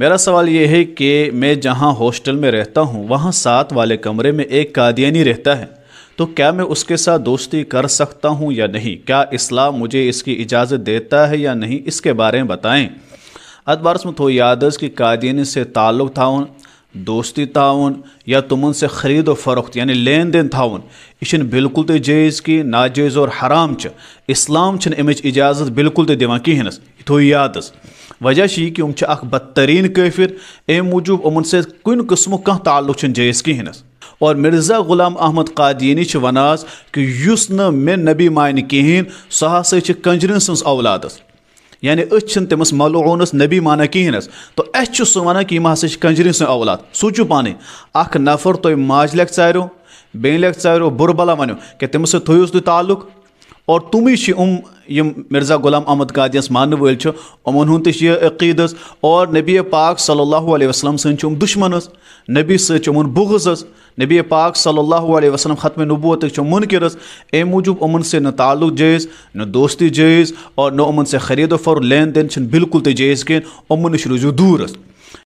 میرا سوال یہ ہے کہ میں جہاں ہاسٹل میں رہتا ہوں وہاں سات والے کمرے میں ایک قادیانی رہتا ہے تو کیا میں اس کے ساتھ دوستی کر سکتا ہوں یا نہیں کیا اسلام مجھے اس کی اجازت دیتا ہے یا نہیں اس کے بارے میں بتائیں ادبارس سے میں کی عادت قادینی سے تعلق تھا دوستی تاون یا سے خرید و فروخت یعنی لین دین یہ بالکل تے جائز کی ناجائز اور حرام اسلام امچ اجازت بالکل تان کہین تھو یاد وجہ یہ کہ ام اخ بدترینفر ام امن سے کن قسم کا تعلق جائز کہینس اور مرزا غلام احمد قادینی چھ کہ اس میں مے نبی مانہ کہین سو کنجرن سن اولاد یعنی اچھن تمس ملعونس نبی مانا کہینس تو اچھ سو مانا کہ یہ ہسا کنجری سن اولاد سوچو پانے اخ نفر تو ماج لیکھ ساروں بین لیکھ ساروں بربلا ونو کہ تمس سے تھوس تعلق اور تمہیں ام یم مرزا غلام احمد ول امن ہند تہ عقید اور نبی پاک صلی اللہ علیہ وسلم سم دشمن نبی سمن بغز نبی پاک صلی اللہ علیہ وسلم ختم نبوت منکر حس موجود سے نہ تعلق جائز نہ دوستی جائز اور نہ سے خرید و فر لین دین بالکل امن نش روزو دور